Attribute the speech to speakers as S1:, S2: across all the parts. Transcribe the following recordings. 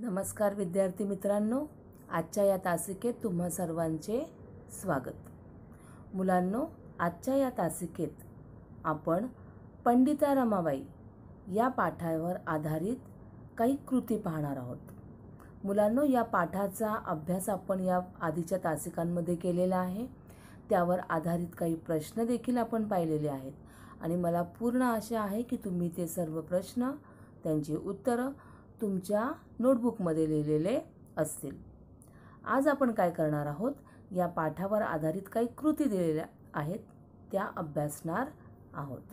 S1: नमस्कार विद्यार्थी मित्रांनो आजच्या या तासिकेत तुम्हा सर्वांचे स्वागत मुलांनो आजच्या या तासिकेत आपण पंडिता रमाबाई या पाठावर आधारित काही कृती पाहणार आहोत मुलांनो या पाठाचा अभ्यास आपण या आधीच्या तासिकांमध्ये केलेला आहे त्यावर आधारित काही प्रश्न देखील आपण पाहिलेले आहेत आणि मला पूर्ण आशा आहे की तुम्ही ते सर्व प्रश्न त्यांची उत्तरं तुमच्या नोटबुकमध्ये लिहिलेले असतील आज आपण काय करणार आहोत या पाठावर आधारित काही कृती दिलेल्या आहेत त्या अभ्यासणार आहोत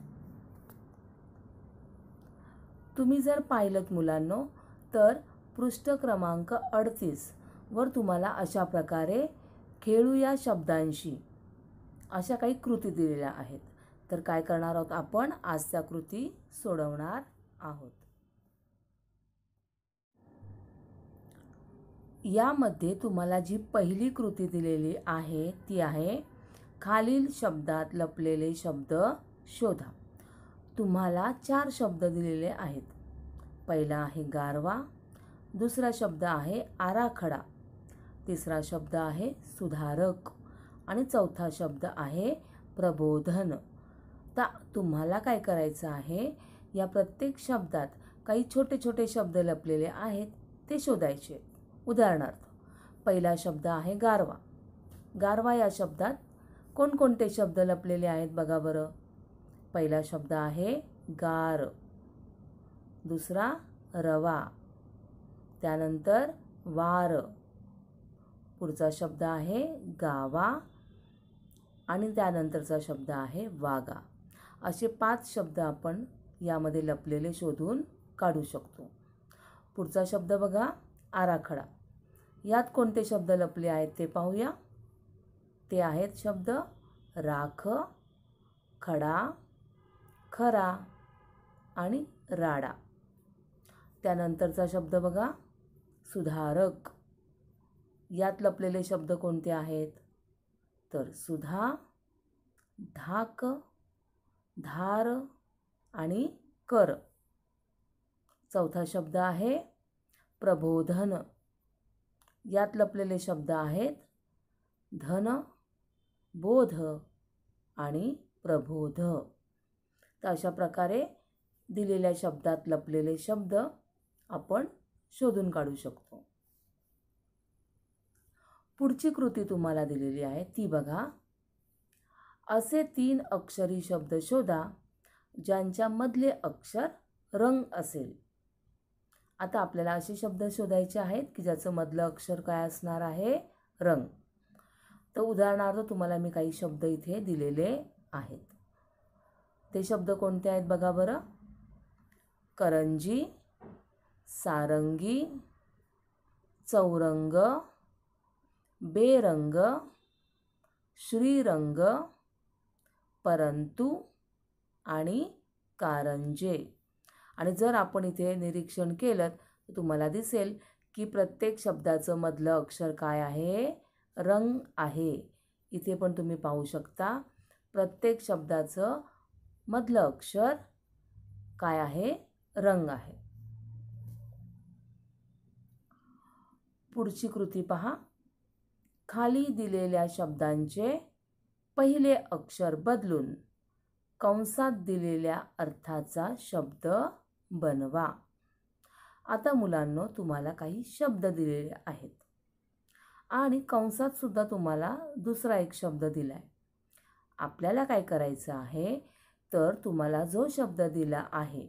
S1: तुम्ही जर पाहिलं मुलांनो तर पृष्ठ क्रमांक अडतीस वर तुम्हाला अशा प्रकारे खेळू या शब्दांशी अशा काही कृती दिलेल्या आहेत तर काय करणार आहोत आपण आज त्या कृती सोडवणार आहोत यामध्ये तुम्हाला जी पहिली कृती दिलेली आहे ती आहे खालील शब्दात लपलेले शब्द शोधा तुम्हाला चार शब्द दिलेले आहेत पहिला आहे गारवा दुसरा शब्द आहे आराखडा तिसरा शब्द आहे सुधारक आणि चौथा शब्द आहे प्रबोधन तर तुम्हाला काय करायचं आहे या प्रत्येक शब्दात काही छोटे छोटे शब्द लपलेले आहेत ते शोधायचे उदाहरणार्थ पहिला शब्द आहे गारवा गारवा या शब्दात कोणकोणते शब्द लपलेले आहेत बघा बरं पहिला शब्द आहे गार दुसरा रवा त्यानंतर वार पुढचा शब्द आहे गावा आणि त्यानंतरचा शब्द आहे वागा असे पाच शब्द आपण यामध्ये लपलेले शोधून काढू शकतो पुढचा शब्द बघा आराखडा यात कोणते शब्द लपले आहेत ते पाहूया ते आहेत शब्द राख खडा खरा आणि राडा त्यानंतरचा शब्द बघा सुधारक यात लपलेले शब्द कोणते आहेत तर सुधा धाक धार आणि कर चौथा शब्द आहे प्रबोधन यात लपलेले शब्द आहेत धन बोध आणि प्रबोध तर अशा प्रकारे दिलेल्या शब्दात लपलेले शब्द आपण शोधून काढू शकतो पुढची कृती तुम्हाला दिलेली आहे ती बघा असे तीन अक्षरी शब्द शोधा ज्यांच्यामधले अक्षर रंग असेल आता आपल्याला असे शब्द शोधायचे आहेत की ज्याचं मधलं अक्षर काय असणार आहे रंग तर उदाहरणार्थ तुम्हाला मी काही शब्द इथे दिलेले आहेत ते शब्द कोणते आहेत बघा बरं करंजी सारंगी चौरंग बेरंग श्रीरंग परंतु आणि कारंजे आणि जर आपण इथे निरीक्षण केलं तर तुम्हाला दिसेल की प्रत्येक शब्दाचं मधलं अक्षर काय आहे रंग आहे इथे पण तुम्ही पाहू शकता प्रत्येक शब्दाचं मधलं अक्षर काय आहे रंग आहे पुढची कृती पहा खाली दिलेल्या शब्दांचे पहिले अक्षर बदलून कंसात दिलेल्या अर्थाचा शब्द बनवा आता मुलांनो तुम्हाला काही शब्द दिलेले आहेत आणि कंसात सुद्धा तुम्हाला दुसरा एक शब्द दिला आहे आपल्याला काय करायचं आहे तर तुम्हाला जो शब्द दिला आहे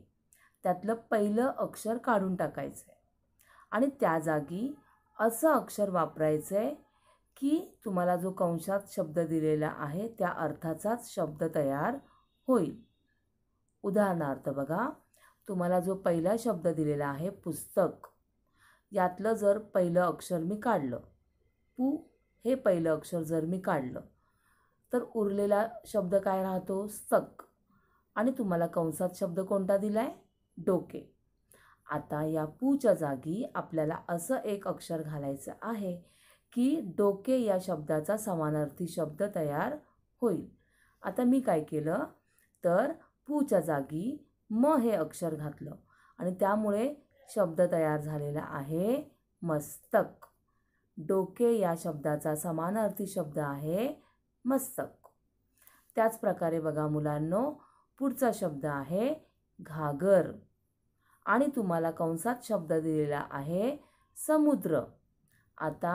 S1: त्यातलं पहिलं अक्षर काढून टाकायचं आहे आणि त्या जागी असं अक्षर वापरायचं आहे की तुम्हाला जो कंशात शब्द दिलेला आहे त्या अर्थाचाच शब्द तयार होईल उदाहरणार्थ बघा तुम्हाला जो पहिला शब्द दिलेला आहे पुस्तक यातलं जर पहिलं अक्षर मी काढलं पू हे पहिलं अक्षर जर मी काढलं तर उरलेला शब्द काय राहतो स्तक आणि तुम्हाला कंसात शब्द कोणता दिला आहे डोके आता या पूच्या जागी आपल्याला असं एक अक्षर घालायचं आहे की डोके या शब्दाचा समानार्थी शब्द तयार होईल आता मी काय केलं तर पूच्या जागी म हे अक्षर घातलं आणि त्यामुळे शब्द तयार झालेला आहे मस्तक डोके या शब्दाचा समानार्थी शब्द आहे मस्तक त्याचप्रकारे बघा मुलांनो पुढचा शब्द आहे घागर आणि तुम्हाला कंसात शब्द दिलेला आहे समुद्र आता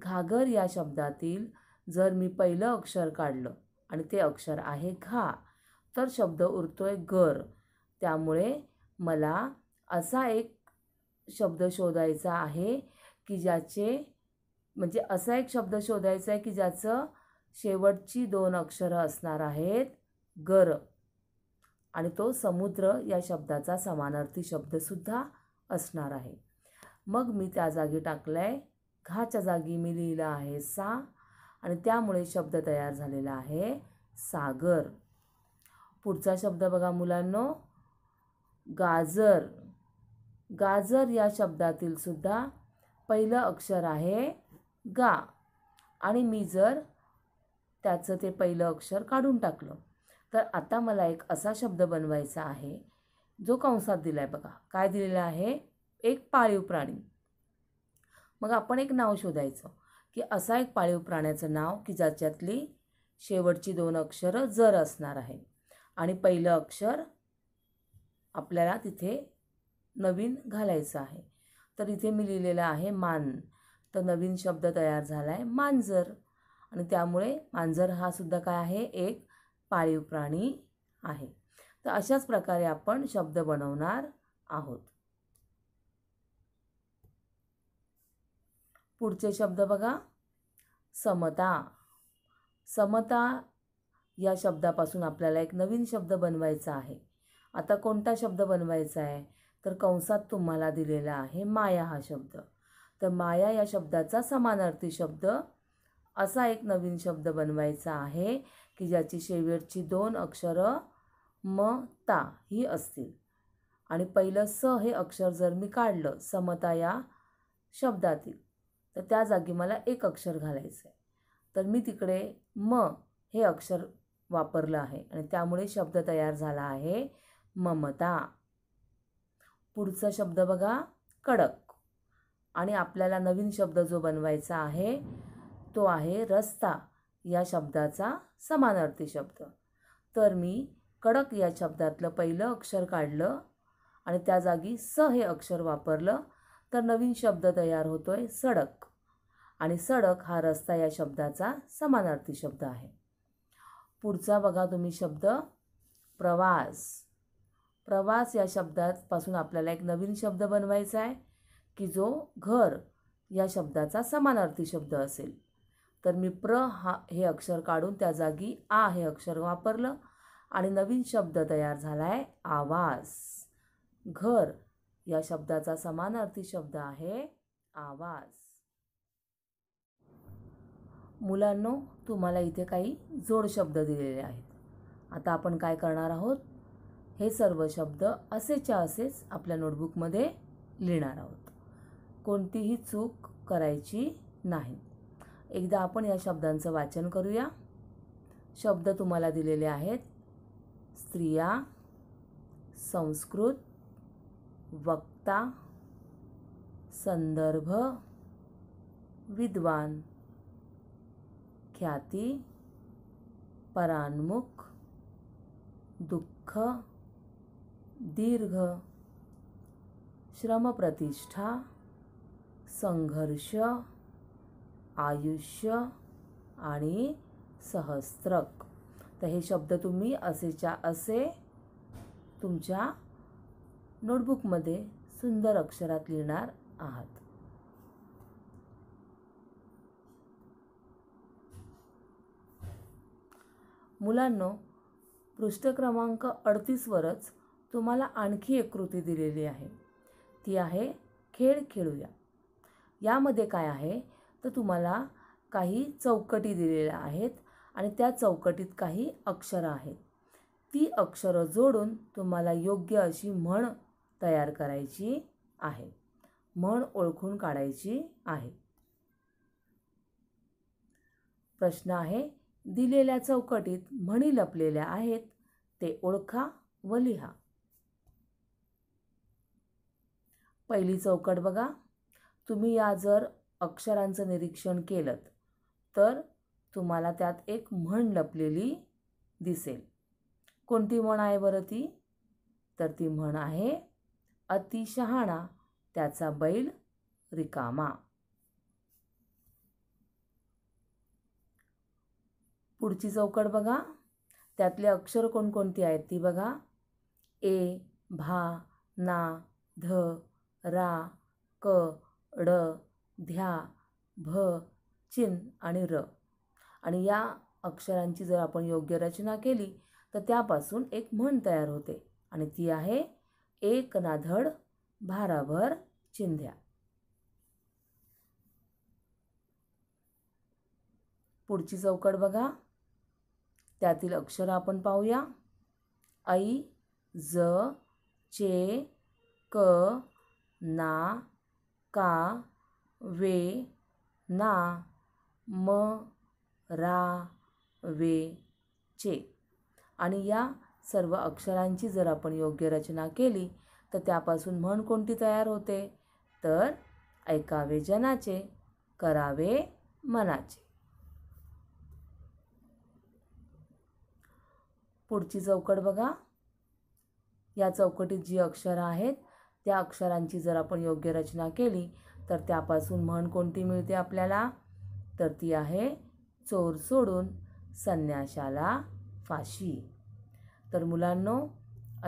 S1: घागर या शब्दातील जर मी पहिलं अक्षर काढलं आणि ते अक्षर आहे घा तर शब्द उरतोय गर त्यामुळे मला असा एक शब्द शोधायचा आहे की ज्याचे म्हणजे असा एक शब्द शोधायचा आहे की ज्याचं शेवटची दोन अक्षरं असणार आहेत गर आणि तो समुद्र या शब्दाचा समानार्थी शब्दसुद्धा असणार आहे मग मी त्या जागी टाकलं आहे घाच्या जागी मी लिहिलं आहे सा आणि त्यामुळे शब्द तयार झालेला आहे सागर पुढचा शब्द बघा मुलांनो गाजर गाजर या शब्दातील सुद्धा पहिलं अक्षर आहे गा आणि मी जर त्याचं ते पहिलं अक्षर काढून टाकलं तर आता मला एक असा शब्द बनवायचा आहे जो कंसात दिला आहे बघा काय दिलेला आहे एक पाळीव प्राणी मग आपण एक नाव शोधायचं की असा एक पाळीव प्राण्याचं नाव की ज्याच्यातली शेवटची दोन अक्षरं जर असणार आहे आणि पहिलं अक्षर आपल्याला तिथे नवीन घालायचं आहे तर इथे मी लिहिलेलं आहे मान तर नवीन शब्द तयार झाला आहे मांजर आणि त्यामुळे मांजर हा सुद्धा काय आहे एक पाळीव प्राणी आहे तर अशाच प्रकारे आपण शब्द बनवणार आहोत पुढचे शब्द बघा समता समता या शब्दापासून आपल्याला एक नवीन शब्द बनवायचा आहे आता कोणता शब्द बनवायचा आहे तर कंसात तुम्हाला दिलेला आहे माया हा शब्द तर माया या शब्दाचा समानार्थी शब्द असा एक नवीन शब्द बनवायचा आहे की ज्याची शेवटची दोन अक्षरं म ता ही असतील आणि पहिलं स हे अक्षर जर मी काढलं समता या शब्दातील तर त्या जागी मला एक अक्षर घालायचं आहे तर मी तिकडे म हे अक्षर वापरलं आहे आणि त्यामुळे शब्द तयार झाला आहे ममता पुढचा शब्द बघा कडक आणि आपल्याला नवीन शब्द जो बनवायचा आहे तो आहे रस्ता या शब्दाचा समानार्थी शब्द तर मी कडक या शब्दातलं पहिलं अक्षर काढलं आणि त्या जागी स हे अक्षर वापरलं तर नवीन शब्द तयार होतो आहे सडक आणि सडक हा रस्ता या शब्दाचा समानार्थी शब्द आहे पुढचा बघा तुम्ही शब्द प्रवास प्रवास या शब्दापासून आपल्याला एक नवीन शब्द बनवायचा आहे की जो घर या शब्दाचा समानार्थी शब्द असेल तर मी प्र हा हे अक्षर काढून त्या जागी आ हे अक्षर वापरलं आणि नवीन शब्द तयार झाला आहे आवास घर या शब्दाचा समानार्थी शब्द आहे आवाज मुलांनो तुम्हाला इथे काही जोड शब्द दिलेले आहेत आता आपण काय करणार आहोत हे सर्व शब्द असेच्या असेच आपल्या नोटबुकमध्ये लिहिणार आहोत कोणतीही चूक करायची नाही एकदा आपण या शब्दांचं वाचन करूया शब्द तुम्हाला दिलेले आहेत स्त्रिया संस्कृत वक्ता संदर्भ विद्वान ख्याती परान्मुख दुःख दीर्घ श्रमप्रतिष्ठा संघर्ष आयुष्य आणि सहस्त्रक तर हे शब्द तुम्ही असेच्या असे तुमच्या नोटबुकमध्ये सुंदर अक्षरात लिहिणार आहात मुलांनो पृष्ठ क्रमांक अडतीसवरच तुम्हाला आणखी एक कृती दिलेली आहे ती आहे खेळ खेळूया यामध्ये काय आहे तर तुम्हाला काही चौकटी दिलेल्या आहेत आणि त्या चौकटीत काही अक्षरं आहेत ती अक्षरं जोडून तुम्हाला योग्य अशी म्हण तयार करायची आहे म्हण ओळखून काढायची आहे प्रश्न आहे दिलेल्या चौकटीत म्हणी लपलेल्या आहेत ते ओळखा व लिहा पहिली चौकट बघा तुम्ही या जर अक्षरांचं निरीक्षण केलं तर तुम्हाला त्यात एक म्हण लपलेली दिसेल कोणती म्हण आहे बरं ती तर ती म्हण आहे अतिशहाणा त्याचा बैल रिकामा पुढची चौकट बघा त्यातले अक्षर कोणकोणती आहेत ती बघा ए भा ना ध रा क ड ध्या भ चिन आणि र आणि या अक्षरांची जर आपण योग्य रचना केली तर त्यापासून एक म्हण तयार होते आणि ती आहे एक नाधड भाराभर चिंध्या पुढची चौकट बघा त्यातील अक्षर आपण पाहूया ऐ ज चे क ना का वे ना म रा वे चे आणि या सर्व अक्षरांची जर आपण योग्य रचना केली तर त्यापासून म्हण कोणती तयार होते तर ऐकावे जनाचे करावे मनाचे पुढची चौकट बघा या चौकटीत जी अक्षरं आहेत त्या अक्षरांची जर आपण योग्य रचना केली तर त्यापासून म्हण कोणती मिळते आपल्याला तर ती आहे चोर सोडून संन्याशाला फाशी तर मुलांनो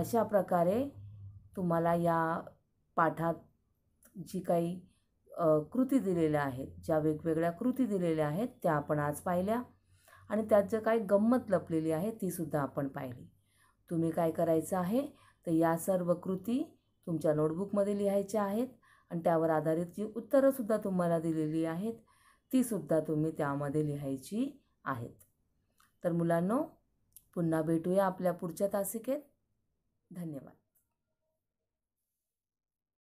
S1: अशा प्रकारे तुम्हाला या पाठात जी काही कृती दिलेल्या आहेत ज्या वेगवेगळ्या कृती दिलेल्या आहेत त्या आपण आज पाहिल्या आणि त्यात जर काही गंमत लपलेली आहे तीसुद्धा आपण पाहिली तुम्ही काय करायचं आहे तर या सर्व कृती तुमच्या नोटबुकमध्ये लिहायचे आहेत आणि त्यावर आधारित जी उत्तरंसुद्धा तुम्हाला दिलेली आहेत तीसुद्धा तुम्ही त्यामध्ये लिहायची आहेत तर मुलांनो पुन्हा भेटूया आपल्या पुढच्या तासिकेत धन्यवाद